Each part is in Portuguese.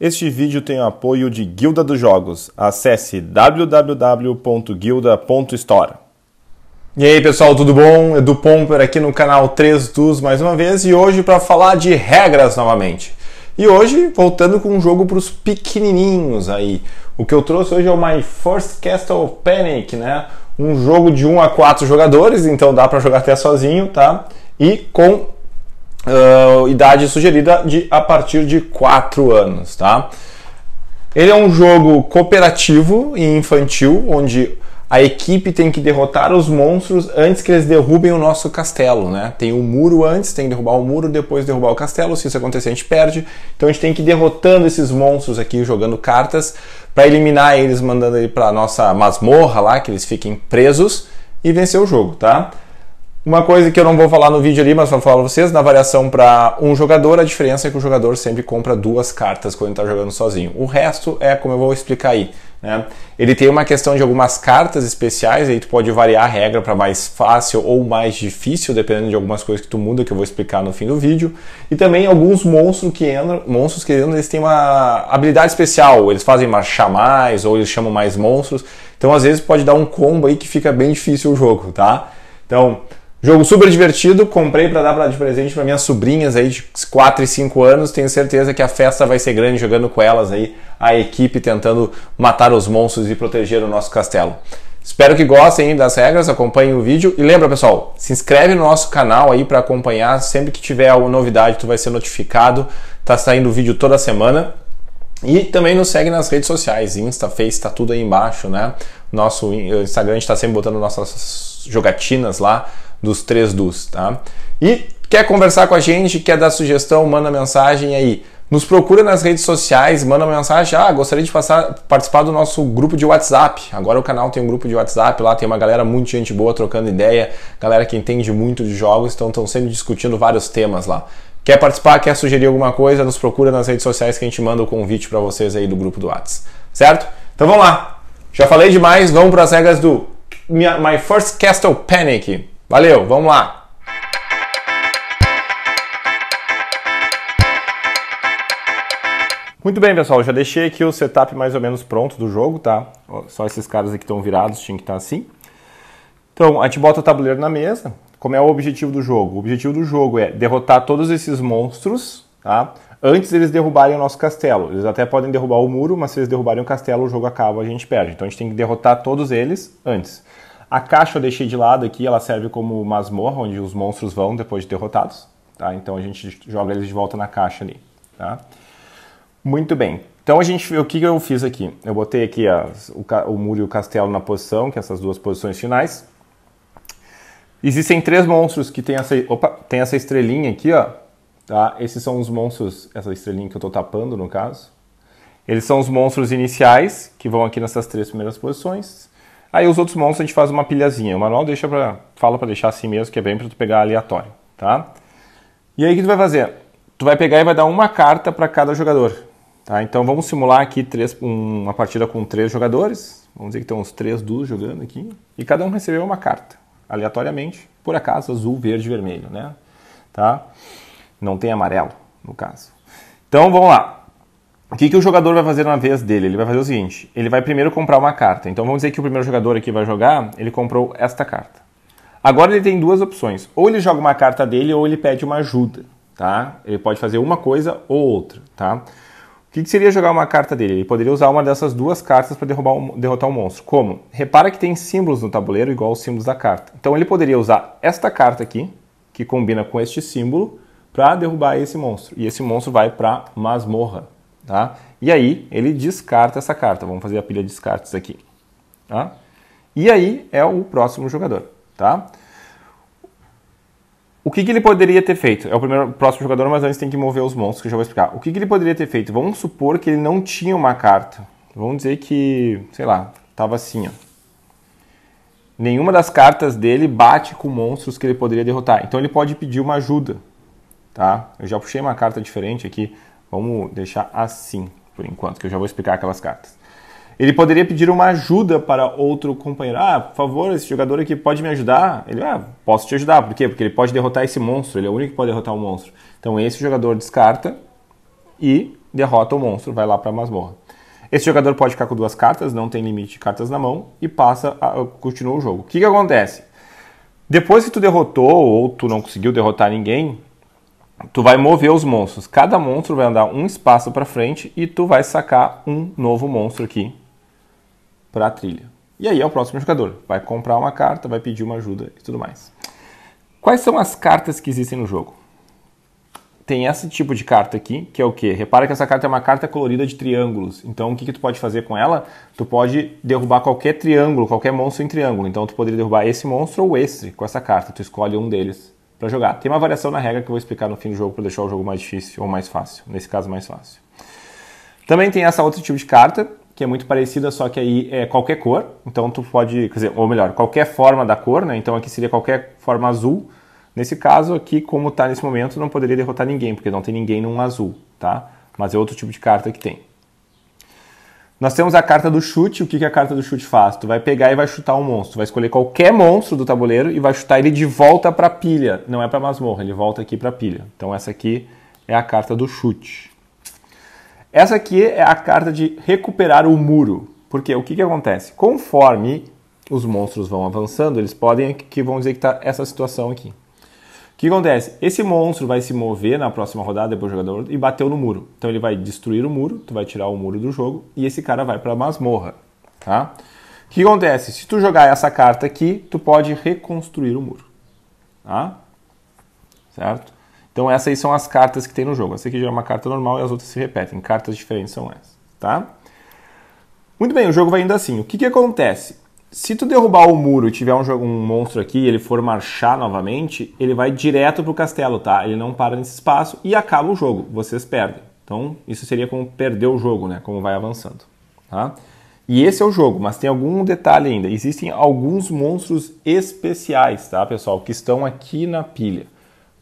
Este vídeo tem o apoio de Guilda dos Jogos. Acesse www.guilda.store. E aí pessoal, tudo bom? Edu Pomper aqui no canal 3 dos mais uma vez e hoje para falar de regras novamente. E hoje voltando com um jogo para os pequenininhos aí. O que eu trouxe hoje é o My First Castle Panic, né? Um jogo de 1 a 4 jogadores, então dá para jogar até sozinho, tá? E com uh, idade sugerida de a partir de 4 anos, tá? Ele é um jogo cooperativo e infantil, onde a equipe tem que derrotar os monstros antes que eles derrubem o nosso castelo, né? Tem o um muro antes, tem que derrubar o muro, depois derrubar o castelo. Se isso acontecer, a gente perde. Então a gente tem que ir derrotando esses monstros aqui, jogando cartas, para eliminar eles, mandando ele para nossa masmorra lá, que eles fiquem presos e vencer o jogo, tá? Uma coisa que eu não vou falar no vídeo ali, mas vou falar pra vocês, na variação para um jogador, a diferença é que o jogador sempre compra duas cartas quando está jogando sozinho. O resto é como eu vou explicar aí. Né? Ele tem uma questão de algumas cartas especiais, aí tu pode variar a regra para mais fácil ou mais difícil, dependendo de algumas coisas que tu muda, que eu vou explicar no fim do vídeo. E também alguns monstros que entram, monstros que entram, eles têm uma habilidade especial, eles fazem marchar mais ou eles chamam mais monstros. Então às vezes pode dar um combo aí que fica bem difícil o jogo, tá? Então, Jogo super divertido, comprei para dar pra, de presente para minhas sobrinhas aí de 4 e 5 anos. Tenho certeza que a festa vai ser grande jogando com elas aí, a equipe tentando matar os monstros e proteger o nosso castelo. Espero que gostem das regras, acompanhem o vídeo e lembra, pessoal, se inscreve no nosso canal aí para acompanhar, sempre que tiver alguma novidade tu vai ser notificado. Tá saindo vídeo toda semana. E também nos segue nas redes sociais, Insta, Face, tá tudo aí embaixo, né? Nosso eh, Instagram está sempre botando nossas jogatinas lá dos três dos, tá? E quer conversar com a gente, quer dar sugestão, manda mensagem aí. Nos procura nas redes sociais, manda mensagem. Ah, gostaria de passar, participar do nosso grupo de WhatsApp. Agora o canal tem um grupo de WhatsApp, lá tem uma galera muito gente boa trocando ideia, galera que entende muito de jogos, então estão sempre discutindo vários temas lá. Quer participar, quer sugerir alguma coisa, nos procura nas redes sociais que a gente manda o convite para vocês aí do grupo do WhatsApp, certo? Então vamos lá. Já falei demais, vamos para as regras do My First Castle Panic. Valeu, vamos lá! Muito bem, pessoal, já deixei aqui o setup mais ou menos pronto do jogo, tá? Só esses caras aqui estão virados, tinha que estar tá assim. Então, a gente bota o tabuleiro na mesa. Como é o objetivo do jogo? O objetivo do jogo é derrotar todos esses monstros, tá? Antes deles derrubarem o nosso castelo. Eles até podem derrubar o muro, mas se eles derrubarem o castelo, o jogo acaba, a gente perde. Então a gente tem que derrotar todos eles antes. A caixa eu deixei de lado aqui, ela serve como masmorra, onde os monstros vão depois de derrotados. Tá? Então a gente joga eles de volta na caixa ali. Tá? Muito bem. Então a gente, o que eu fiz aqui? Eu botei aqui as, o, o muro e o castelo na posição, que é essas duas posições finais. Existem três monstros que tem essa, opa, tem essa estrelinha aqui, ó. Tá? Esses são os monstros, essa estrelinha que eu estou tapando no caso. Eles são os monstros iniciais, que vão aqui nessas três primeiras posições. Aí os outros monstros a gente faz uma pilhazinha. O manual deixa pra, fala para deixar assim mesmo, que é bem para tu pegar aleatório, tá? E aí o que tu vai fazer? Tu vai pegar e vai dar uma carta para cada jogador, tá? Então vamos simular aqui três, um, uma partida com três jogadores. Vamos dizer que tem uns três dos jogando aqui. E cada um recebeu uma carta, aleatoriamente, por acaso, azul, verde, vermelho, né? Tá? Não tem amarelo, no caso. Então vamos lá. O que, que o jogador vai fazer na vez dele? Ele vai fazer o seguinte: ele vai primeiro comprar uma carta. Então vamos dizer que o primeiro jogador aqui vai jogar, ele comprou esta carta. Agora ele tem duas opções: ou ele joga uma carta dele ou ele pede uma ajuda, tá? Ele pode fazer uma coisa ou outra, tá? O que, que seria jogar uma carta dele? Ele poderia usar uma dessas duas cartas para um, derrotar um monstro. Como? Repara que tem símbolos no tabuleiro igual os símbolos da carta. Então ele poderia usar esta carta aqui, que combina com este símbolo, para derrubar esse monstro. E esse monstro vai para masmorra. Tá? E aí ele descarta essa carta. Vamos fazer a pilha de descartes aqui. Tá? E aí é o próximo jogador. Tá? O que, que, ele poderia ter feito? É o primeiro, próximo jogador, mas antes tem que mover os monstros, que eu já vou explicar. O que, que ele poderia ter feito? Vamos supor que ele não tinha uma carta. Vamos dizer que, sei lá, estava assim, ó. Nenhuma das cartas dele bate com monstros que ele poderia derrotar. Então ele pode pedir uma ajuda, tá? Eu já puxei uma carta diferente aqui. Vamos deixar assim por enquanto, que eu já vou explicar aquelas cartas. Ele poderia pedir uma ajuda para outro companheiro. Ah, por favor, esse jogador aqui pode me ajudar? Ele, ah, posso te ajudar. Por quê? Porque ele pode derrotar esse monstro. Ele é o único que pode derrotar o um monstro. Então esse jogador descarta e derrota o monstro, vai lá para a masmorra. Esse jogador pode ficar com duas cartas, não tem limite de cartas na mão e passa, a, continua o jogo. O que, que acontece? Depois que tu derrotou ou tu não conseguiu derrotar ninguém, tu vai mover os monstros. Cada monstro vai andar um espaço para frente e tu vai sacar um novo monstro aqui para a trilha. E aí é o próximo jogador. Vai comprar uma carta, vai pedir uma ajuda e tudo mais. Quais são as cartas que existem no jogo? Tem esse tipo de carta aqui, que é o que? Repara que essa carta é uma carta colorida de triângulos. Então o que, que tu pode fazer com ela? Tu pode derrubar qualquer triângulo, qualquer monstro em triângulo. Então tu poderia derrubar esse monstro ou esse com essa carta. Tu escolhe um deles para jogar. Tem uma variação na regra que eu vou explicar no fim do jogo para deixar o jogo mais difícil ou mais fácil. Nesse caso, mais fácil. Também tem essa outro tipo de carta, que é muito parecida, só que aí é qualquer cor. Então tu pode, quer dizer, ou melhor, qualquer forma da cor, né? Então aqui seria qualquer forma azul. Nesse caso aqui, como está nesse momento, não poderia derrotar ninguém, porque não tem ninguém num azul, tá? Mas é outro tipo de carta que tem. Nós temos a carta do chute. O que, que a carta do chute faz? Tu vai pegar e vai chutar um monstro. vai escolher qualquer monstro do tabuleiro e vai chutar ele de volta para a pilha. Não é para masmorra, ele volta aqui para a pilha. Então essa aqui é a carta do chute. Essa aqui é a carta de recuperar o muro. Porque o que, que acontece? Conforme os monstros vão avançando, eles podem que vão dizer que está essa situação aqui. O que acontece? Esse monstro vai se mover na próxima rodada, depois do jogador, e bateu no muro. Então ele vai destruir o muro, tu vai tirar o muro do jogo, e esse cara vai para a masmorra, tá? O que acontece? Se tu jogar essa carta aqui, tu pode reconstruir o muro, tá? Certo? Então essas aí são as cartas que tem no jogo. Essa aqui já é uma carta normal e as outras se repetem. Cartas diferentes são essas, tá? Muito bem, o jogo vai indo assim. O que, que acontece? Se tu derrubar o muro e tiver um, um monstro aqui e ele for marchar novamente, ele vai direto pro castelo, tá? Ele não para nesse espaço e acaba o jogo. Vocês perdem. Então, isso seria como perder o jogo, né? Como vai avançando, tá? E esse é o jogo, mas tem algum detalhe ainda. Existem alguns monstros especiais, tá, pessoal? Que estão aqui na pilha.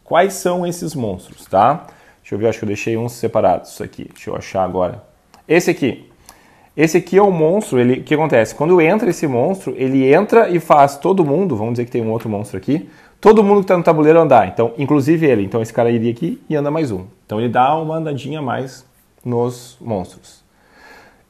Quais são esses monstros, tá? Deixa eu ver, acho que eu deixei uns separados aqui. Deixa eu achar agora. Esse aqui, esse aqui é o monstro, ele, o que acontece? Quando entra esse monstro, ele entra e faz todo mundo, vamos dizer que tem um outro monstro aqui, todo mundo que está no tabuleiro andar, então, inclusive ele. Então esse cara iria aqui e anda mais um. Então ele dá uma andadinha a mais nos monstros.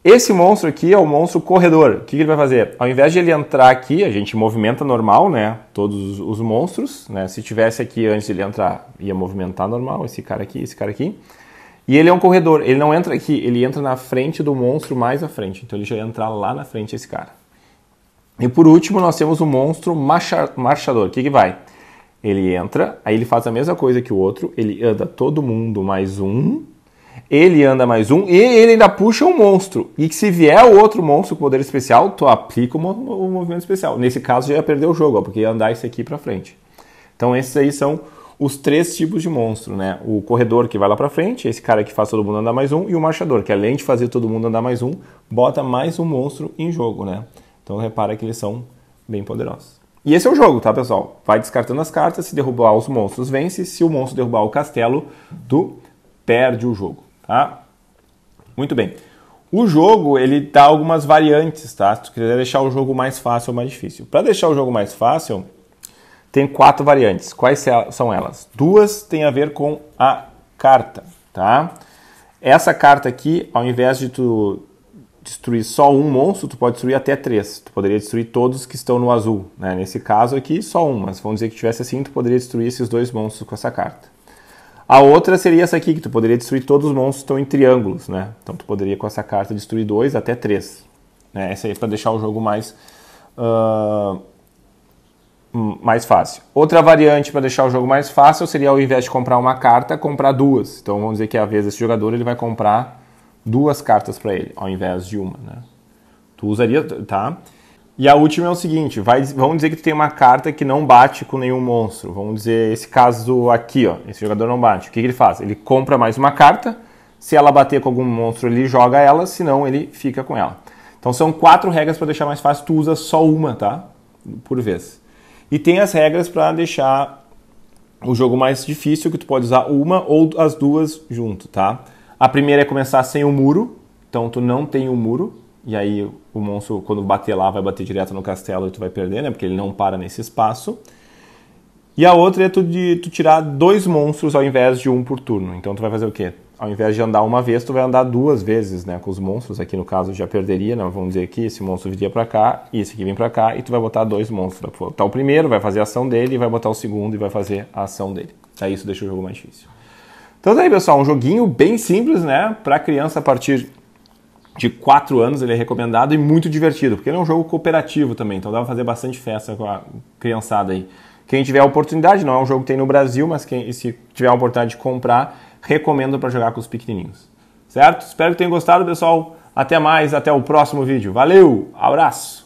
Esse monstro aqui é o monstro corredor. O que ele vai fazer? Ao invés de ele entrar aqui, a gente movimenta normal, né? Todos os monstros, né? Se tivesse aqui antes ele entrar, ia movimentar normal, esse cara aqui, esse cara aqui. E ele é um corredor, ele não entra aqui, ele entra na frente do monstro mais à frente. Então ele já ia entrar lá na frente esse cara. E por último, nós temos o monstro marcha, marchador. O que, que vai? Ele entra, aí ele faz a mesma coisa que o outro, ele anda todo mundo mais um, ele anda mais um e ele ainda puxa um monstro. E que se vier o outro monstro com poder especial, tu aplica o, movimento especial. Nesse caso, já ia perder o jogo, ó, porque ia andar esse aqui pra frente. Então esses aí são os três tipos de monstro, né? O corredor que vai lá para frente, esse cara que faz todo mundo andar mais um, e o marchador, que além de fazer todo mundo andar mais um, bota mais um monstro em jogo, né? Então repara que eles são bem poderosos. E esse é o jogo, tá, pessoal? Vai descartando as cartas, se derrubar os monstros vence, se o monstro derrubar o castelo, tu perde o jogo, tá? Muito bem. O jogo, ele dá algumas variantes, tá? Se tu quiser deixar o jogo mais fácil ou mais difícil. Para deixar o jogo mais fácil, tem quatro variantes. Quais são elas? Duas têm a ver com a carta, tá? Essa carta aqui, ao invés de tu destruir só um monstro, tu pode destruir até três. Tu poderia destruir todos que estão no azul. Né? Nesse caso aqui, só um. Mas vamos dizer que tivesse assim, tu poderia destruir esses dois monstros com essa carta. A outra seria essa aqui, que tu poderia destruir todos os monstros que estão em triângulos. Né? Então tu poderia com essa carta destruir dois até três. Né? Essa aí é para deixar o jogo mais uh, mais fácil. Outra variante para deixar o jogo mais fácil seria ao invés de comprar uma carta, comprar duas. Então vamos dizer que a vez desse jogador ele vai comprar duas cartas para ele, ao invés de uma, né? Tu usaria, tá? E a última é o seguinte, vai, vamos dizer que tu tem uma carta que não bate com nenhum monstro. Vamos dizer esse caso aqui, ó, esse jogador não bate. O que, que ele faz? Ele compra mais uma carta. Se ela bater com algum monstro, ele joga ela, senão ele fica com ela. Então são quatro regras para deixar mais fácil. Tu usa só uma, tá? Por vez. E tem as regras para deixar o jogo mais difícil, que tu pode usar uma ou as duas junto, tá? A primeira é começar sem o muro, então tu não tem o um muro, e aí o monstro, quando bater lá, vai bater direto no castelo e tu vai perder, né? Porque ele não para nesse espaço. E a outra é tu, de, tu tirar dois monstros ao invés de um por turno. Então tu vai fazer o quê? ao invés de andar uma vez, tu vai andar duas vezes, né? Com os monstros, aqui no caso já perderia, né? Vamos dizer que esse monstro viria para cá e esse aqui vem para cá e tu vai botar dois monstros. Vai botar tá o primeiro, vai fazer a ação dele e vai botar o segundo e vai fazer a ação dele. tá isso deixa o jogo mais difícil. Então tá aí, pessoal, um joguinho bem simples, né? Para criança a partir de 4 anos ele é recomendado e muito divertido, porque ele é um jogo cooperativo também, então dá pra fazer bastante festa com a criançada aí. Quem tiver a oportunidade, não é um jogo que tem no Brasil, mas quem, se tiver a oportunidade de comprar, recomendo para jogar com os pequenininhos. Certo? Espero que tenham gostado, pessoal. Até mais, até o próximo vídeo. Valeu, abraço!